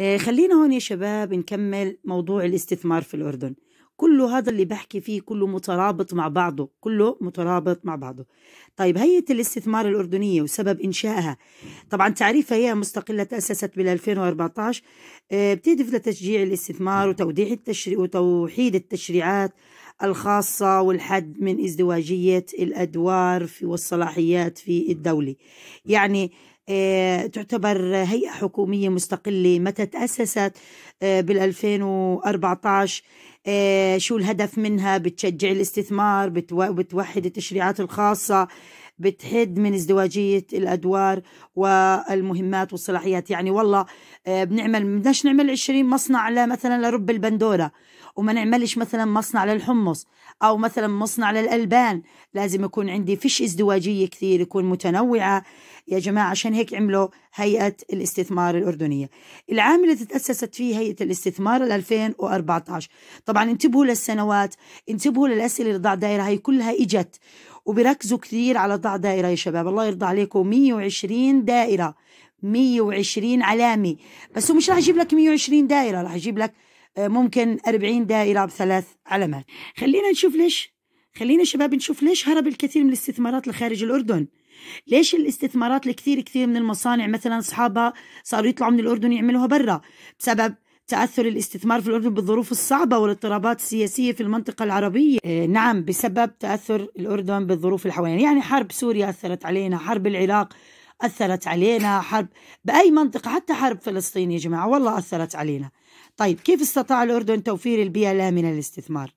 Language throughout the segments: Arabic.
آه، خلينا هون يا شباب نكمل موضوع الاستثمار في الأردن كله هذا اللي بحكي فيه كله مترابط مع بعضه كله مترابط مع بعضه طيب هيئة الاستثمار الأردنية وسبب إنشائها طبعا تعريفها هي مستقلة تأسست بال 2014 آه، بتهدف لتشجيع الاستثمار وتوديع التشري وتوحيد التشريعات الخاصة والحد من ازدواجية الأدوار في والصلاحيات في الدولة يعني آه، تعتبر هيئة حكومية مستقلة متى تأسست آه، بال2014 آه، شو الهدف منها بتشجع الاستثمار بتوحد التشريعات الخاصة بتحد من ازدواجية الأدوار والمهمات والصلاحيات يعني والله آه، بنعمل بدناش نعمل 20 مصنع مثلا لرب البندورة وما نعملش مثلا مصنع للحمص أو مثلا مصنع للألبان لازم يكون عندي فيش ازدواجية كثير يكون متنوعة يا جماعة عشان هيك عملوا هيئة الاستثمار الأردنية العام اللي تتأسست فيه هيئة الاستثمار 2014 طبعا انتبهوا للسنوات انتبهوا للأسئلة اللي ضع دائرة هي كلها إجت وبركزوا كثير على ضع دائرة يا شباب الله يرضى عليكم 120 دائرة 120 علامة بس هو مش رح يجيب لك 120 دائرة رح يجيب لك آه، ممكن 40 دائرة بثلاث علامات خلينا نشوف ليش خلينا شباب نشوف ليش هرب الكثير من الاستثمارات لخارج الأردن ليش الاستثمارات الكثير كثير من المصانع مثلا أصحابها صاروا يطلعوا من الأردن يعملوها برا بسبب تأثر الاستثمار في الأردن بالظروف الصعبة والاضطرابات السياسية في المنطقة العربية آه، نعم بسبب تأثر الأردن بالظروف الحوالية يعني حرب سوريا أثرت علينا حرب العراق أثرت علينا حرب بأي منطقة حتى حرب فلسطين يا جماعة والله أثرت علينا طيب كيف استطاع الأردن توفير البيئة الآمنة للاستثمار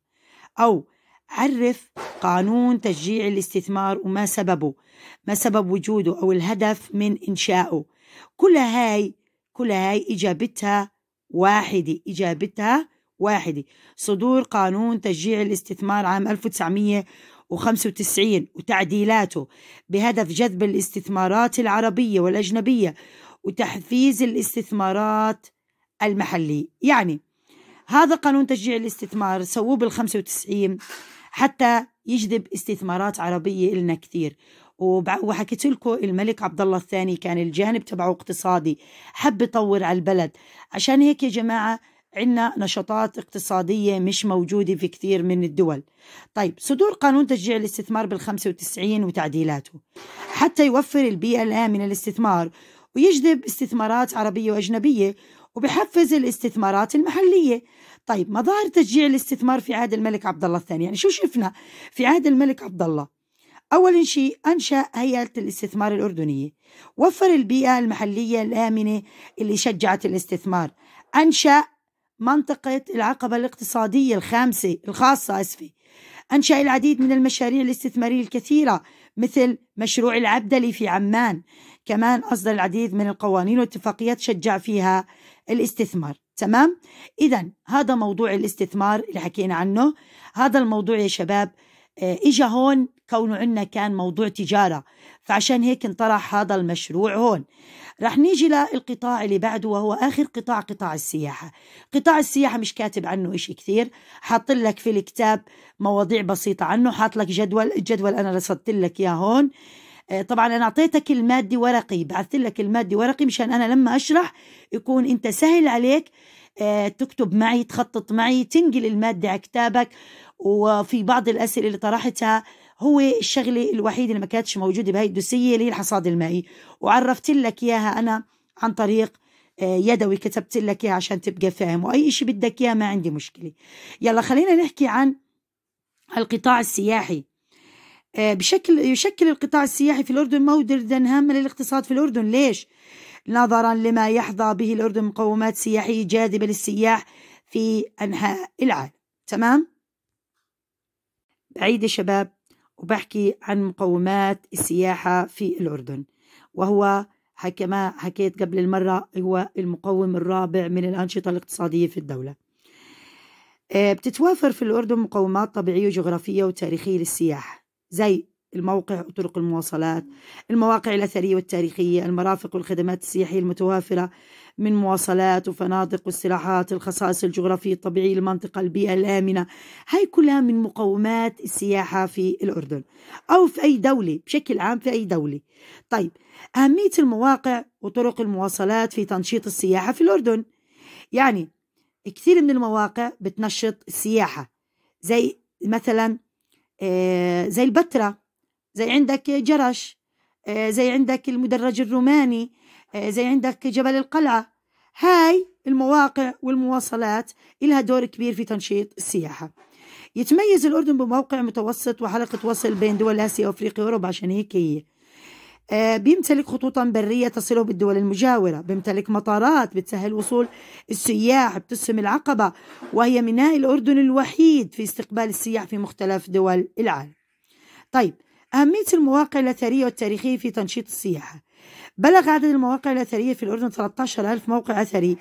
أو عرف قانون تشجيع الاستثمار وما سببه ما سبب وجوده أو الهدف من إنشائه كل هاي كل هاي إجابتها واحدة إجابتها واحدة صدور قانون تشجيع الاستثمار عام 1995 وتعديلاته بهدف جذب الاستثمارات العربية والأجنبية وتحفيز الاستثمارات المحلية يعني هذا قانون تشجيع الاستثمار سووه بال 95 حتى يجذب استثمارات عربية لنا كثير وحكيت لكم الملك عبد الله الثاني كان الجانب تبعه اقتصادي حب يطور على البلد عشان هيك يا جماعه عندنا نشاطات اقتصادية مش موجودة في كثير من الدول طيب صدور قانون تشجيع الاستثمار بال95 وتعديلاته حتى يوفر البيئة الآمنة للاستثمار ويجذب استثمارات عربية وأجنبية وبحفز الاستثمارات المحلية طيب مظاهر تشجيع الاستثمار في عهد الملك عبد الله الثاني يعني شو شفنا في عهد الملك عبد الله أول شيء أنشأ هيئة الاستثمار الأردنية وفر البيئة المحلية الآمنة اللي شجعت الاستثمار أنشأ منطقة العقبة الاقتصادية الخامسة الخاصة أسفي أنشأ العديد من المشاريع الاستثمارية الكثيرة مثل مشروع العبدلي في عمان كمان أصدر العديد من القوانين والاتفاقيات شجع فيها الاستثمار تمام؟ إذا هذا موضوع الاستثمار اللي حكينا عنه هذا الموضوع يا شباب آه، إجا هون كونه عندنا كان موضوع تجارة فعشان هيك انطرح هذا المشروع هون رح نيجي للقطاع اللي بعده وهو آخر قطاع قطاع السياحة قطاع السياحة مش كاتب عنه إشي كثير حاط لك في الكتاب مواضيع بسيطة عنه حاط لك جدول الجدول أنا رصدت لك إياه هون آه، طبعا انا اعطيتك المادي ورقي بعثت لك المادي ورقي مشان انا لما اشرح يكون انت سهل عليك آه، تكتب معي تخطط معي تنقل الماده على كتابك وفي بعض الاسئله اللي طرحتها هو الشغلة الوحيدة اللي ما كانتش موجودة بهي الدوسية اللي هي الحصاد المائي وعرفت لك إياها أنا عن طريق آه، يدوي كتبت لك إياها عشان تبقى فاهم وأي شيء بدك إياه ما عندي مشكلة يلا خلينا نحكي عن القطاع السياحي آه، بشكل يشكل القطاع السياحي في الأردن موردا هاما للاقتصاد في الأردن ليش؟ نظرا لما يحظى به الأردن مقومات سياحية جاذبة للسياح في أنحاء العالم تمام؟ بعيد يا شباب وبحكي عن مقومات السياحة في الأردن وهو كما حكيت قبل المرة هو المقوم الرابع من الأنشطة الاقتصادية في الدولة آه، بتتوافر في الأردن مقومات طبيعية وجغرافية وتاريخية للسياحة زي الموقع وطرق المواصلات المواقع الأثرية والتاريخية المرافق والخدمات السياحية المتوافرة من مواصلات وفنادق واستراحات الخصائص الجغرافية الطبيعية المنطقة البيئة الآمنة هاي كلها من مقومات السياحة في الأردن أو في أي دولة بشكل عام في أي دولة طيب أهمية المواقع وطرق المواصلات في تنشيط السياحة في الأردن يعني كثير من المواقع بتنشط السياحة زي مثلا آه، زي البتراء زي عندك جرش آه، زي عندك المدرج الروماني آه، زي عندك جبل القلعة هاي المواقع والمواصلات إلها دور كبير في تنشيط السياحة يتميز الأردن بموقع متوسط وحلقة وصل بين دول آسيا وأفريقيا وأوروبا عشان هيك هي آه، بيمتلك خطوطا برية تصله بالدول المجاورة بيمتلك مطارات بتسهل وصول السياح بتسهم العقبة وهي ميناء الأردن الوحيد في استقبال السياح في مختلف دول العالم طيب أهمية المواقع الأثرية والتاريخية في تنشيط السياحة بلغ عدد المواقع الأثرية في الأردن 13 ألف موقع أثري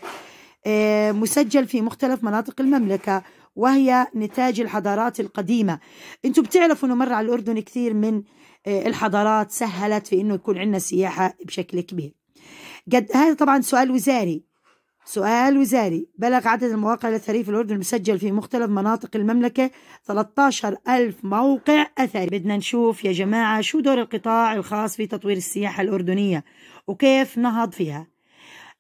آه، مسجل في مختلف مناطق المملكة وهي نتاج الحضارات القديمة انتم بتعرفوا انه مر على الأردن كثير من آه، الحضارات سهلت في انه يكون عندنا سياحة بشكل كبير قد هذا طبعا سؤال وزاري سؤال وزاري بلغ عدد المواقع الأثرية في الأردن المسجل في مختلف مناطق المملكة 13 ألف موقع أثري بدنا نشوف يا جماعة شو دور القطاع الخاص في تطوير السياحة الأردنية وكيف نهض فيها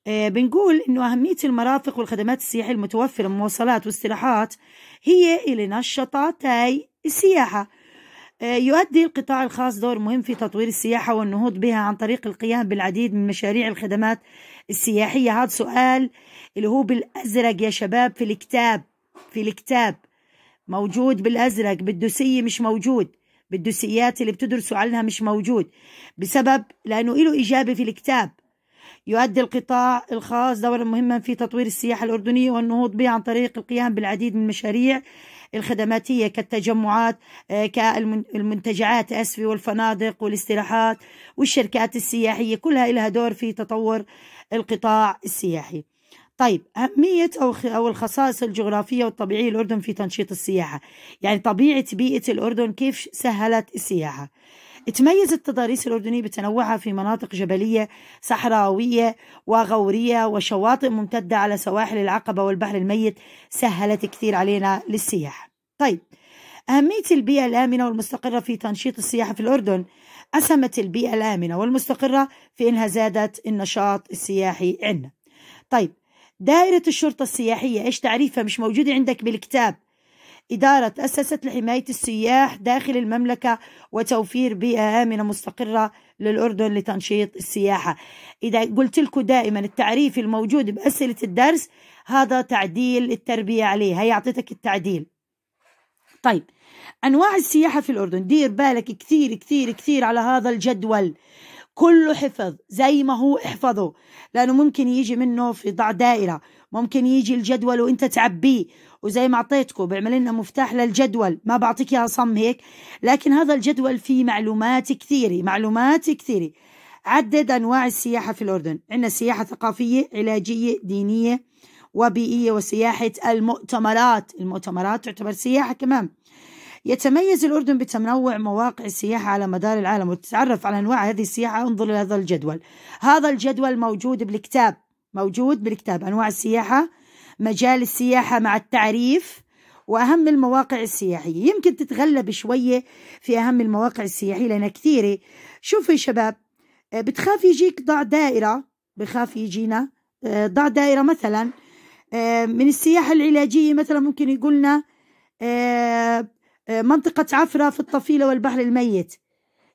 آه بنقول أنه أهمية المرافق والخدمات السياحية المتوفرة من مواصلات واستراحات هي اللي نشطتي السياحة آه، يؤدي القطاع الخاص دور مهم في تطوير السياحة والنهوض بها عن طريق القيام بالعديد من مشاريع الخدمات السياحية هذا سؤال اللي هو بالأزرق يا شباب في الكتاب في الكتاب موجود بالأزرق بالدوسية مش موجود بالدوسيات اللي بتدرسوا عنها مش موجود بسبب لأنه إله إجابة في الكتاب يؤدي القطاع الخاص دورا مهما في تطوير السياحة الأردنية والنهوض به عن طريق القيام بالعديد من المشاريع الخدماتية كالتجمعات آه، كالمنتجعات أسفي والفنادق والاستراحات والشركات السياحية كلها لها دور في تطور القطاع السياحي طيب أهمية أو أو الخصائص الجغرافية والطبيعية للأردن في تنشيط السياحة، يعني طبيعة بيئة الأردن كيف سهلت السياحة. تميز التضاريس الأردنية بتنوعها في مناطق جبلية صحراوية وغورية وشواطئ ممتدة على سواحل العقبة والبحر الميت سهلت كثير علينا للسياحة طيب أهمية البيئة الآمنة والمستقرة في تنشيط السياحة في الأردن أسمت البيئة الآمنة والمستقرة في إنها زادت النشاط السياحي عندنا طيب دائرة الشرطة السياحية إيش تعريفها مش موجودة عندك بالكتاب إدارة تأسست لحماية السياح داخل المملكة وتوفير بيئة آمنة مستقرة للأردن لتنشيط السياحة إذا قلت لكم دائما التعريف الموجود بأسئلة الدرس هذا تعديل التربية عليه هي أعطيتك التعديل طيب أنواع السياحة في الأردن دير بالك كثير كثير كثير على هذا الجدول كله حفظ زي ما هو احفظه لأنه ممكن يجي منه في ضع دائرة ممكن يجي الجدول وانت تعبيه وزي ما اعطيتكم بيعمل لنا مفتاح للجدول ما بعطيك اياها صم هيك لكن هذا الجدول فيه معلومات كثيره معلومات كثيره عدد انواع السياحه في الاردن عندنا سياحه ثقافيه علاجيه دينيه وبيئيه وسياحه المؤتمرات المؤتمرات تعتبر سياحه كمان يتميز الأردن بتنوع مواقع السياحة على مدار العالم وتتعرف على أنواع هذه السياحة انظر إلى هذا الجدول هذا الجدول موجود بالكتاب موجود بالكتاب أنواع السياحة مجال السياحة مع التعريف وأهم المواقع السياحية يمكن تتغلب شوية في أهم المواقع السياحية لأنها كثيرة شوفوا يا شباب آه، بتخاف يجيك ضع دائرة بخاف يجينا آه، ضع دائرة مثلا آه، من السياحة العلاجية مثلا ممكن يقولنا منطقة عفرة في الطفيلة والبحر الميت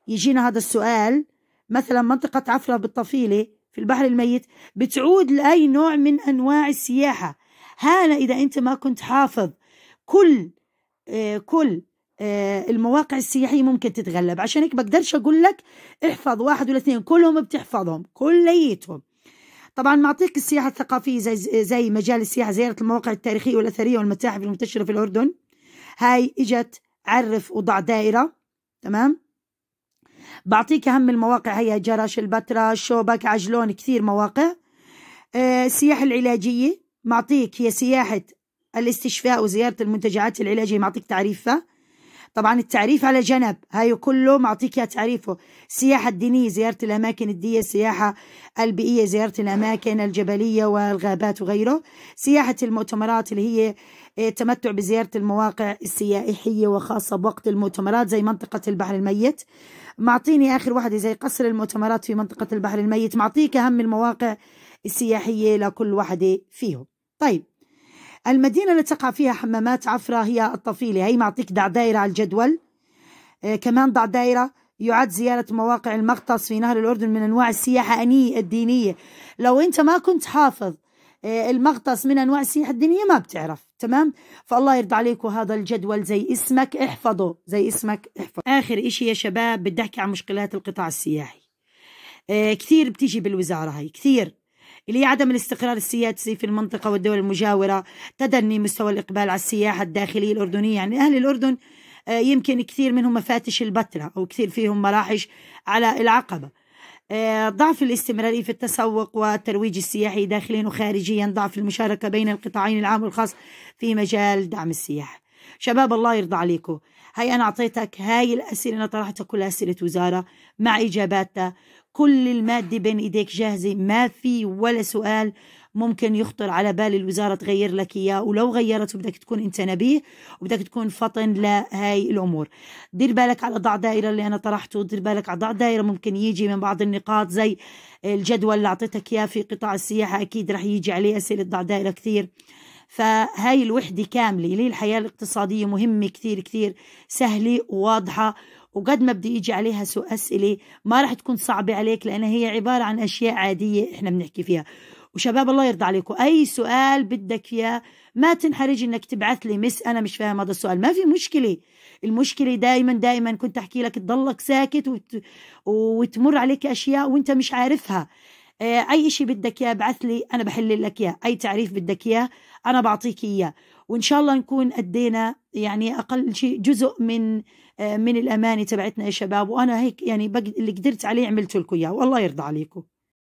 يجينا هذا السؤال مثلا منطقة عفرة بالطفيلة في البحر الميت بتعود لأي نوع من أنواع السياحة هذا إذا أنت ما كنت حافظ كل آه، كل آه، المواقع السياحية ممكن تتغلب عشان هيك بقدرش أقول لك احفظ واحد ولا اثنين كلهم بتحفظهم كليتهم طبعا معطيك السياحة الثقافية زي, زي مجال السياحة زيارة المواقع التاريخية والأثرية والمتاحف المنتشرة في الأردن هاي إجت عرف وضع دائرة تمام بعطيك أهم المواقع هي جرش البتراء الشوبك عجلون كثير مواقع السياحة آه، العلاجية معطيك هي سياحة الاستشفاء وزيارة المنتجعات العلاجية معطيك تعريفها طبعا التعريف على جنب هاي كله معطيك تعريفه السياحة الدينية زيارة الأماكن الدية السياحة البيئية زيارة الأماكن الجبلية والغابات وغيره سياحة المؤتمرات اللي هي التمتع إيه، بزيارة المواقع السياحية وخاصة بوقت المؤتمرات زي منطقة البحر الميت معطيني آخر واحدة زي قصر المؤتمرات في منطقة البحر الميت معطيك أهم المواقع السياحية لكل واحدة فيهم طيب المدينة اللي تقع فيها حمامات عفرة هي الطفيلة هي معطيك ضع دائرة على الجدول آه كمان ضع دائرة يعد زيارة مواقع المغطس في نهر الأردن من أنواع السياحة الدينية لو أنت ما كنت حافظ آه، المغطس من انواع السياحه الدينيه ما بتعرف تمام فالله يرضى عليك وهذا الجدول زي اسمك احفظه زي اسمك احفظه اخر إشي يا شباب بدي احكي عن مشكلات القطاع السياحي آه كثير بتيجي بالوزاره هاي كثير اللي هي عدم الاستقرار السياسي في المنطقة والدول المجاورة تدني مستوى الإقبال على السياحة الداخلية الأردنية يعني أهل الأردن آه، يمكن كثير منهم مفاتش البتراء أو كثير فيهم مراحش على العقبة آه، ضعف الاستمرارية في التسوق والترويج السياحي داخليا وخارجيا ضعف المشاركة بين القطاعين العام والخاص في مجال دعم السياحة شباب الله يرضى عليكم هاي أنا أعطيتك هاي الأسئلة أنا طرحتها كلها أسئلة وزارة مع إجاباتها كل المادة بين إيديك جاهزة ما في ولا سؤال ممكن يخطر على بال الوزارة تغير لك إياه ولو غيرت بدك تكون أنت نبيه وبدك تكون فطن لهاي الأمور دير بالك على ضع دائرة اللي أنا طرحته دير بالك على ضع دائرة ممكن يجي من بعض النقاط زي الجدول اللي أعطيتك إياه في قطاع السياحة أكيد رح يجي عليه أسئلة ضع دائرة كثير فهاي الوحدة كاملة ليه الحياة الاقتصادية مهمة كثير كثير سهلة وواضحة وقد ما بدي يجي عليها سو أسئلة ما راح تكون صعبة عليك لأنها هي عبارة عن أشياء عادية إحنا بنحكي فيها وشباب الله يرضى عليكم أي سؤال بدك فيها ما تنحرج إنك تبعث لي مس أنا مش فاهم هذا السؤال ما في مشكلة المشكلة دائما دائما كنت أحكي لك تضلك ساكت وت... وتمر عليك أشياء وأنت مش عارفها آه، اي شيء بدك اياه ابعث لي انا بحل لك اياه اي تعريف بدك اياه انا بعطيك اياه وان شاء الله نكون ادينا يعني اقل شيء جزء من آه، من الامانه تبعتنا يا شباب وانا هيك يعني اللي قدرت عليه عملت لكم اياه والله يرضى عليكم